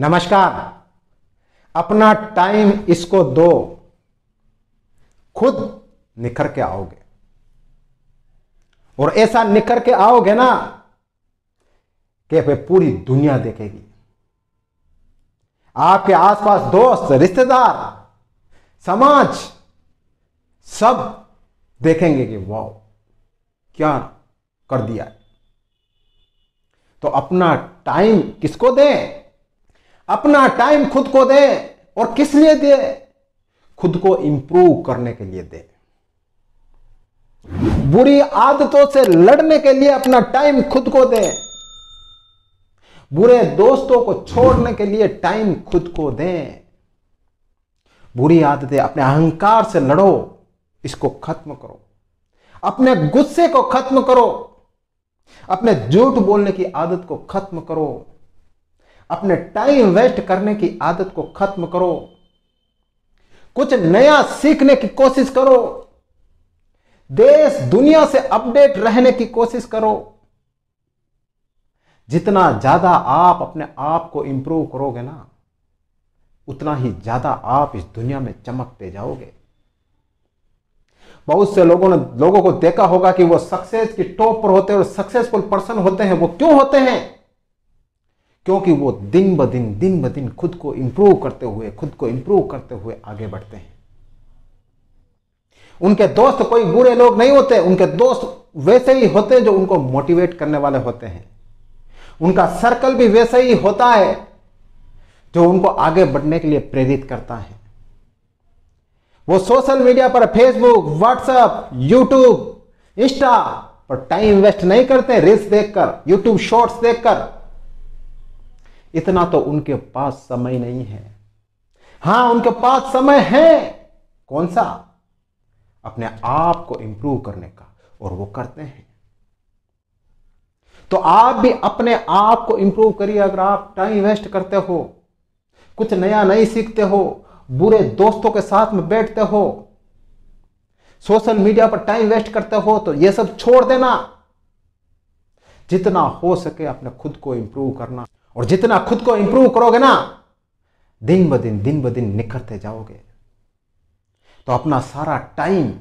नमस्कार अपना टाइम इसको दो खुद निखर के आओगे और ऐसा निखर के आओगे ना कि फिर पूरी दुनिया देखेगी आपके आसपास दोस्त रिश्तेदार समाज सब देखेंगे कि वाह क्या कर दिया है तो अपना टाइम किसको दें अपना टाइम खुद को दे और किस लिए दे खुद को इंप्रूव करने के लिए दे बुरी आदतों से लड़ने के लिए अपना टाइम खुद को दे बुरे दोस्तों को छोड़ने के लिए टाइम खुद को दें बुरी आदतें अपने अहंकार से लड़ो इसको खत्म करो अपने गुस्से को खत्म करो अपने झूठ बोलने की आदत को खत्म करो अपने टाइम वेस्ट करने की आदत को खत्म करो कुछ नया सीखने की कोशिश करो देश दुनिया से अपडेट रहने की कोशिश करो जितना ज्यादा आप अपने आप को इंप्रूव करोगे ना उतना ही ज्यादा आप इस दुनिया में चमकते जाओगे बहुत से लोगों ने लोगों को देखा होगा कि वो सक्सेस की टॉप पर होते हैं और सक्सेसफुल पर्सन होते हैं वो क्यों होते हैं क्योंकि वो दिन ब दिन दिन ब दिन खुद को इंप्रूव करते हुए खुद को इंप्रूव करते हुए आगे बढ़ते हैं उनके दोस्त कोई बुरे लोग नहीं होते उनके दोस्त वैसे ही होते हैं जो उनको मोटिवेट करने वाले होते हैं उनका सर्कल भी वैसे ही होता है जो उनको आगे बढ़ने के लिए प्रेरित करता है वो सोशल मीडिया पर फेसबुक व्हाट्सएप यूट्यूब इंस्टा पर टाइम वेस्ट नहीं करते रील्स देखकर यूट्यूब शॉर्ट्स देखकर इतना तो उनके पास समय नहीं है हां उनके पास समय है कौन सा अपने आप को इंप्रूव करने का और वो करते हैं तो आप भी अपने आप को इंप्रूव करिए अगर आप टाइम वेस्ट करते हो कुछ नया नहीं सीखते हो बुरे दोस्तों के साथ में बैठते हो सोशल मीडिया पर टाइम वेस्ट करते हो तो ये सब छोड़ देना जितना हो सके अपने खुद को इंप्रूव करना और जितना खुद को इंप्रूव करोगे ना दिन ब दिन दिन ब दिन निखरते जाओगे तो अपना सारा टाइम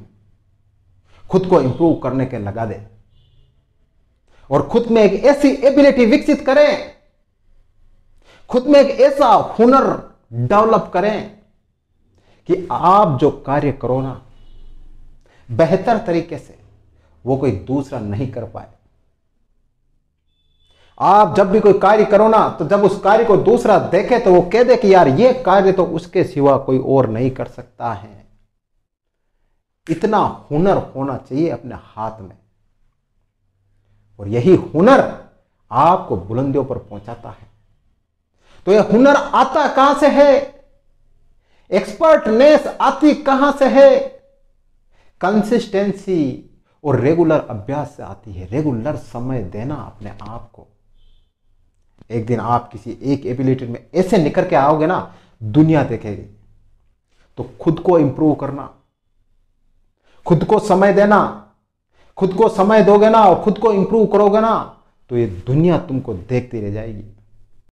खुद को इंप्रूव करने के लगा दे और खुद में एक ऐसी एबिलिटी विकसित करें खुद में एक ऐसा हुनर डेवलप करें कि आप जो कार्य करो ना बेहतर तरीके से वो कोई दूसरा नहीं कर पाए आप जब भी कोई कार्य करो ना तो जब उस कार्य को दूसरा देखे तो वो कह दे कि यार ये कार्य तो उसके सिवा कोई और नहीं कर सकता है इतना हुनर होना चाहिए अपने हाथ में और यही हुनर आपको बुलंदियों पर पहुंचाता है तो यह हुनर आता कहां से है एक्सपर्टनेस आती कहां से है कंसिस्टेंसी और रेगुलर अभ्यास से आती है रेगुलर समय देना अपने आप को एक दिन आप किसी एक एबिलिटेड में ऐसे निकल के आओगे ना दुनिया देखेगी तो खुद को इंप्रूव करना खुद को समय देना खुद को समय दोगे ना और खुद को इंप्रूव करोगे ना तो ये दुनिया तुमको देखती रह जाएगी